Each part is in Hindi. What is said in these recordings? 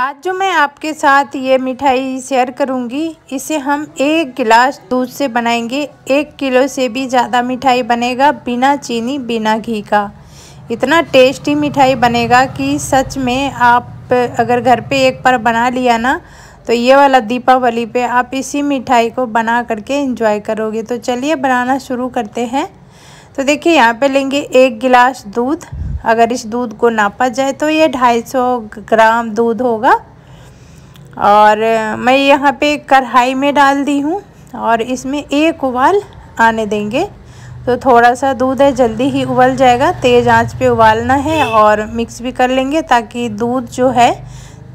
आज जो मैं आपके साथ ये मिठाई शेयर करूँगी इसे हम एक गिलास दूध से बनाएंगे एक किलो से भी ज़्यादा मिठाई बनेगा बिना चीनी बिना घी का इतना टेस्टी मिठाई बनेगा कि सच में आप अगर घर पे एक बार बना लिया ना तो ये वाला दीपावली पे आप इसी मिठाई को बना करके एंजॉय करोगे तो चलिए बनाना शुरू करते हैं तो देखिए यहाँ पे लेंगे एक गिलास दूध अगर इस दूध को नापा जाए तो ये 250 ग्राम दूध होगा और मैं यहाँ पे कढ़ाई में डाल दी हूँ और इसमें एक उबाल आने देंगे तो थोड़ा सा दूध है जल्दी ही उबल जाएगा तेज़ आंच पे उबालना है और मिक्स भी कर लेंगे ताकि दूध जो है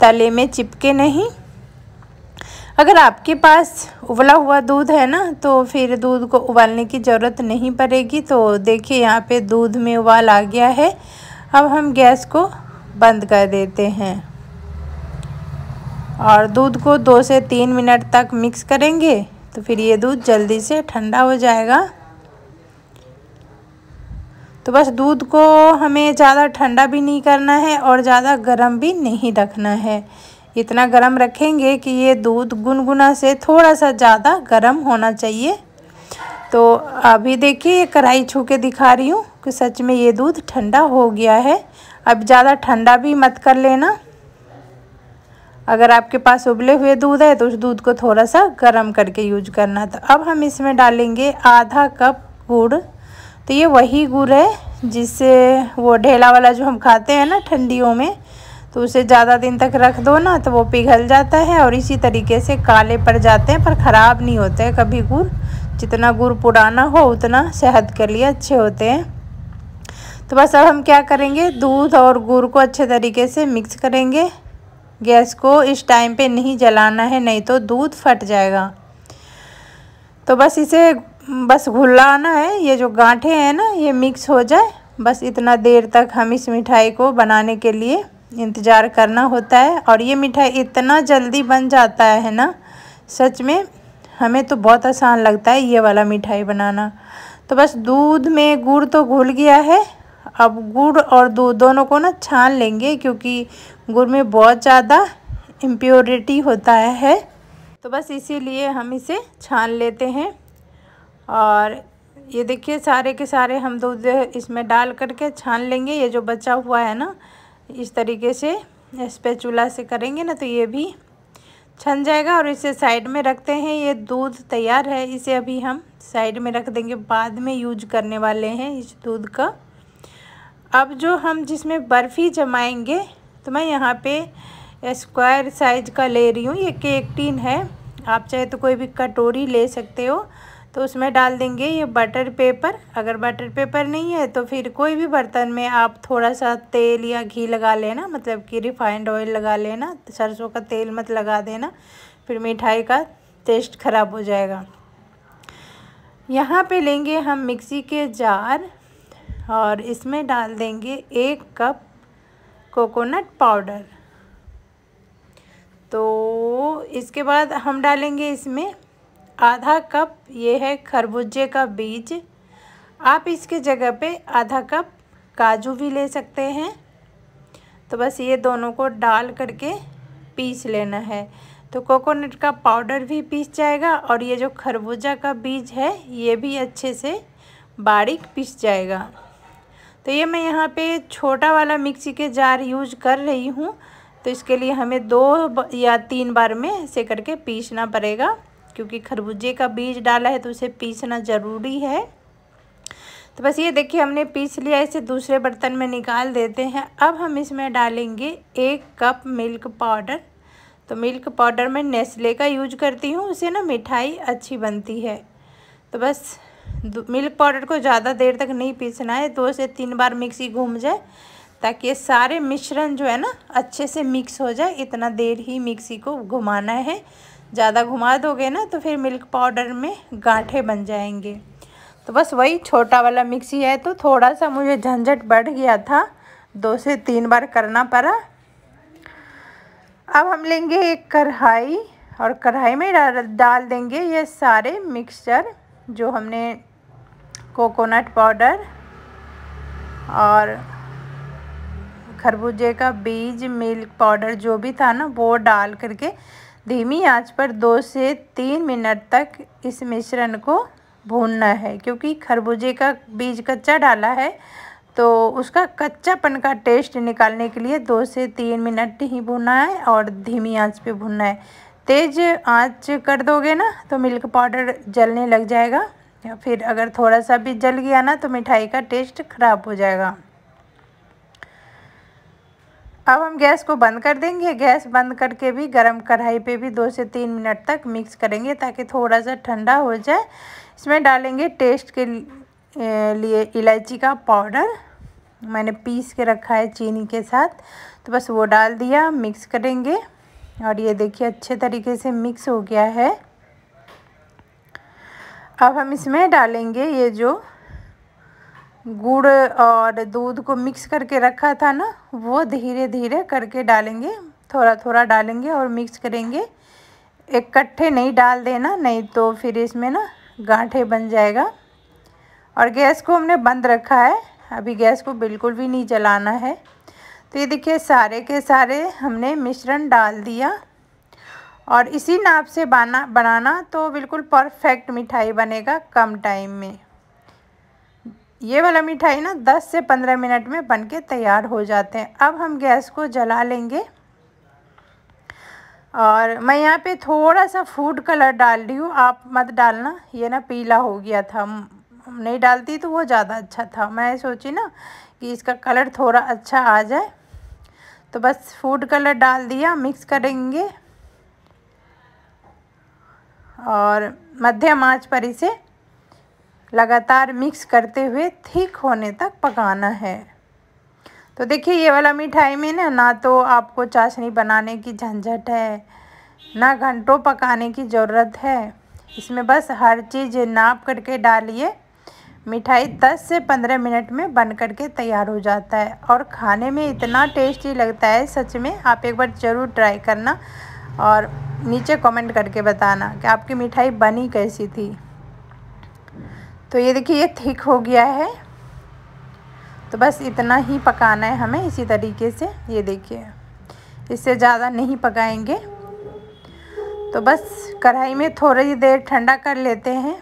तले में चिपके नहीं अगर आपके पास उबला हुआ दूध है ना तो फिर दूध को उबालने की ज़रूरत नहीं पड़ेगी तो देखिए यहाँ पे दूध में उबाल आ गया है अब हम गैस को बंद कर देते हैं और दूध को दो से तीन मिनट तक मिक्स करेंगे तो फिर ये दूध जल्दी से ठंडा हो जाएगा तो बस दूध को हमें ज़्यादा ठंडा भी नहीं करना है और ज़्यादा गर्म भी नहीं रखना है इतना गर्म रखेंगे कि ये दूध गुनगुना से थोड़ा सा ज़्यादा गर्म होना चाहिए तो अभी देखिए ये कढ़ाई छू के दिखा रही हूँ कि सच में ये दूध ठंडा हो गया है अब ज़्यादा ठंडा भी मत कर लेना अगर आपके पास उबले हुए दूध है तो उस दूध को थोड़ा सा गर्म करके यूज करना तो अब हम इसमें डालेंगे आधा कप गुड़ तो ये वही गुड़ है जिससे वो ढेला वाला जो हम खाते हैं ना ठंडियों में तो उसे ज़्यादा दिन तक रख दो ना तो वो पिघल जाता है और इसी तरीके से काले पड़ जाते हैं पर ख़राब नहीं होते हैं कभी गुड़ जितना गुड़ पुराना हो उतना सेहत के लिए अच्छे होते हैं तो बस अब हम क्या करेंगे दूध और गुड़ को अच्छे तरीके से मिक्स करेंगे गैस को इस टाइम पे नहीं जलाना है नहीं तो दूध फट जाएगा तो बस इसे बस घुलाना है ये जो गांठे हैं ना ये मिक्स हो जाए बस इतना देर तक हम इस मिठाई को बनाने के लिए इंतज़ार करना होता है और ये मिठाई इतना जल्दी बन जाता है ना सच में हमें तो बहुत आसान लगता है ये वाला मिठाई बनाना तो बस दूध में गुड़ तो घुल गया है अब गुड़ और दूध दोनों को ना छान लेंगे क्योंकि गुड़ में बहुत ज़्यादा इम्प्योरिटी होता है तो बस इसीलिए हम इसे छान लेते हैं और ये देखिए सारे के सारे हम दूध इसमें डाल करके छान लेंगे ये जो बचा हुआ है ना इस तरीके से स्पेचुला से करेंगे ना तो ये भी छन जाएगा और इसे साइड में रखते हैं ये दूध तैयार है इसे अभी हम साइड में रख देंगे बाद में यूज करने वाले हैं इस दूध का अब जो हम जिसमें बर्फ़ी जमाएंगे तो मैं यहाँ पे स्क्वायर साइज का ले रही हूँ ये केक टीन है आप चाहे तो कोई भी कटोरी ले सकते हो तो उसमें डाल देंगे ये बटर पेपर अगर बटर पेपर नहीं है तो फिर कोई भी बर्तन में आप थोड़ा सा तेल या घी लगा लेना मतलब कि रिफाइंड ऑयल लगा लेना सरसों का तेल मत लगा देना फिर मिठाई का टेस्ट ख़राब हो जाएगा यहाँ पे लेंगे हम मिक्सी के जार और इसमें डाल देंगे एक कप कोकोनट पाउडर तो इसके बाद हम डालेंगे इसमें आधा कप ये है खरबूजे का बीज आप इसके जगह पे आधा कप काजू भी ले सकते हैं तो बस ये दोनों को डाल करके पीस लेना है तो कोकोनट का पाउडर भी पीस जाएगा और ये जो खरबूजा का बीज है ये भी अच्छे से बारीक पीस जाएगा तो ये मैं यहाँ पे छोटा वाला मिक्सी के जार यूज कर रही हूँ तो इसके लिए हमें दो या तीन बार में ऐसे करके पीसना पड़ेगा क्योंकि खरबूजे का बीज डाला है तो उसे पीसना ज़रूरी है तो बस ये देखिए हमने पीस लिया इसे दूसरे बर्तन में निकाल देते हैं अब हम इसमें डालेंगे एक कप मिल्क पाउडर तो मिल्क पाउडर मैं नेस्ले का यूज करती हूँ उसे ना मिठाई अच्छी बनती है तो बस मिल्क पाउडर को ज़्यादा देर तक नहीं पीसना है दो से तीन बार मिक्सी घूम जाए ताकि ये सारे मिश्रण जो है ना अच्छे से मिक्स हो जाए इतना देर ही मिक्सी को घुमाना है ज़्यादा घुमा दोगे ना तो फिर मिल्क पाउडर में गांठे बन जाएंगे तो बस वही छोटा वाला मिक्सी है तो थोड़ा सा मुझे झंझट बढ़ गया था दो से तीन बार करना पड़ा अब हम लेंगे एक कढ़ाई और कढ़ाई में डाल देंगे ये सारे मिक्सचर जो हमने कोकोनट पाउडर और खरबूजे का बीज मिल्क पाउडर जो भी था ना वो डाल करके धीमी आंच पर दो से तीन मिनट तक इस मिश्रण को भूनना है क्योंकि खरबूजे का बीज कच्चा डाला है तो उसका कच्चापन का टेस्ट निकालने के लिए दो से तीन मिनट ही भूनना है और धीमी आंच पे भूनना है तेज़ आंच कर दोगे ना तो मिल्क पाउडर जलने लग जाएगा या फिर अगर थोड़ा सा भी जल गया ना तो मिठाई का टेस्ट ख़राब हो जाएगा अब हम गैस को बंद कर देंगे गैस बंद करके भी गरम कढ़ाई पे भी दो से तीन मिनट तक मिक्स करेंगे ताकि थोड़ा सा ठंडा हो जाए इसमें डालेंगे टेस्ट के लिए इलायची का पाउडर मैंने पीस के रखा है चीनी के साथ तो बस वो डाल दिया मिक्स करेंगे और ये देखिए अच्छे तरीके से मिक्स हो गया है अब हम इसमें डालेंगे ये जो गुड़ और दूध को मिक्स करके रखा था ना वो धीरे धीरे करके डालेंगे थोड़ा थोड़ा डालेंगे और मिक्स करेंगे इकट्ठे नहीं डाल देना नहीं तो फिर इसमें ना गांठे बन जाएगा और गैस को हमने बंद रखा है अभी गैस को बिल्कुल भी नहीं जलाना है तो ये देखिए सारे के सारे हमने मिश्रण डाल दिया और इसी नाप से बना बनाना तो बिल्कुल परफेक्ट मिठाई बनेगा कम टाइम में ये वाला मिठाई ना 10 से 15 मिनट में बनके तैयार हो जाते हैं अब हम गैस को जला लेंगे और मैं यहाँ पे थोड़ा सा फूड कलर डाल रही हूँ आप मत डालना ये ना पीला हो गया था नहीं डालती तो वो ज़्यादा अच्छा था मैं सोची ना कि इसका कलर थोड़ा अच्छा आ जाए तो बस फूड कलर डाल दिया मिक्स करेंगे और मध्यम आँच पर इसे लगातार मिक्स करते हुए थिक होने तक पकाना है तो देखिए ये वाला मिठाई में ना ना तो आपको चाशनी बनाने की झंझट है ना घंटों पकाने की ज़रूरत है इसमें बस हर चीज़ नाप करके डालिए मिठाई 10 से 15 मिनट में बन करके तैयार हो जाता है और खाने में इतना टेस्टी लगता है सच में आप एक बार ज़रूर ट्राई करना और नीचे कमेंट करके बताना कि आपकी मिठाई बनी कैसी थी तो ये देखिए ये थिक हो गया है तो बस इतना ही पकाना है हमें इसी तरीके से ये देखिए इससे ज़्यादा नहीं पकाएंगे तो बस कढ़ाई में थोड़ी देर ठंडा कर लेते हैं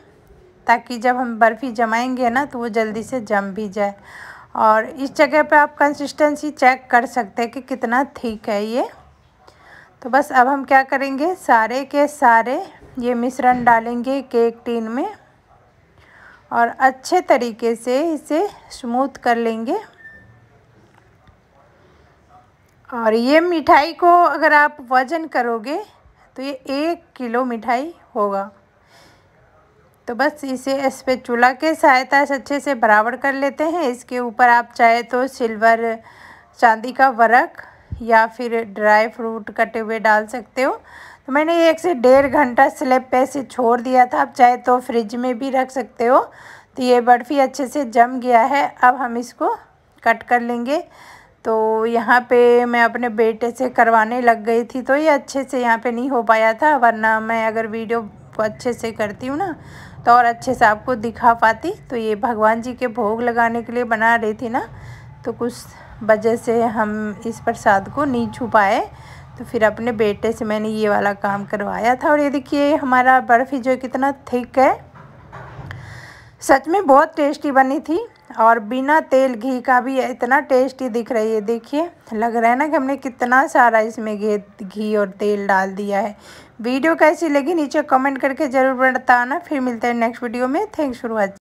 ताकि जब हम बर्फ़ी जमाएंगे ना तो वो जल्दी से जम भी जाए और इस जगह पे आप कंसिस्टेंसी चेक कर सकते हैं कि कितना ठीक है ये तो बस अब हम क्या करेंगे सारे के सारे ये मिश्रण डालेंगे केक टीन में और अच्छे तरीके से इसे स्मूथ कर लेंगे और ये मिठाई को अगर आप वज़न करोगे तो ये एक किलो मिठाई होगा तो बस इसे इस पर चूल्हा के सहायता से अच्छे से बराबर कर लेते हैं इसके ऊपर आप चाहे तो सिल्वर चांदी का वर्क या फिर ड्राई फ्रूट कटे हुए डाल सकते हो तो मैंने एक से डेढ़ घंटा स्लेब पे से छोड़ दिया था आप चाहे तो फ्रिज में भी रख सकते हो तो ये बर्फ़ी अच्छे से जम गया है अब हम इसको कट कर लेंगे तो यहाँ पे मैं अपने बेटे से करवाने लग गई थी तो ये अच्छे से यहाँ पे नहीं हो पाया था वरना मैं अगर वीडियो को अच्छे से करती हूँ ना तो और अच्छे से आपको दिखा पाती तो ये भगवान जी के भोग लगाने के लिए बना रही थी ना तो कुछ वजह से हम इस प्रसाद को नहीं छू पाए तो फिर अपने बेटे से मैंने ये वाला काम करवाया था और ये देखिए हमारा बर्फ़ी जो कितना थिक है सच में बहुत टेस्टी बनी थी और बिना तेल घी का भी इतना टेस्टी दिख रही है देखिए लग रहा है ना कि हमने कितना सारा इसमें घी घी और तेल डाल दिया है वीडियो कैसी लगी नीचे कमेंट करके ज़रूर बताना फिर मिलते हैं नेक्स्ट वीडियो में थैंक्स फॉर वॉचिंग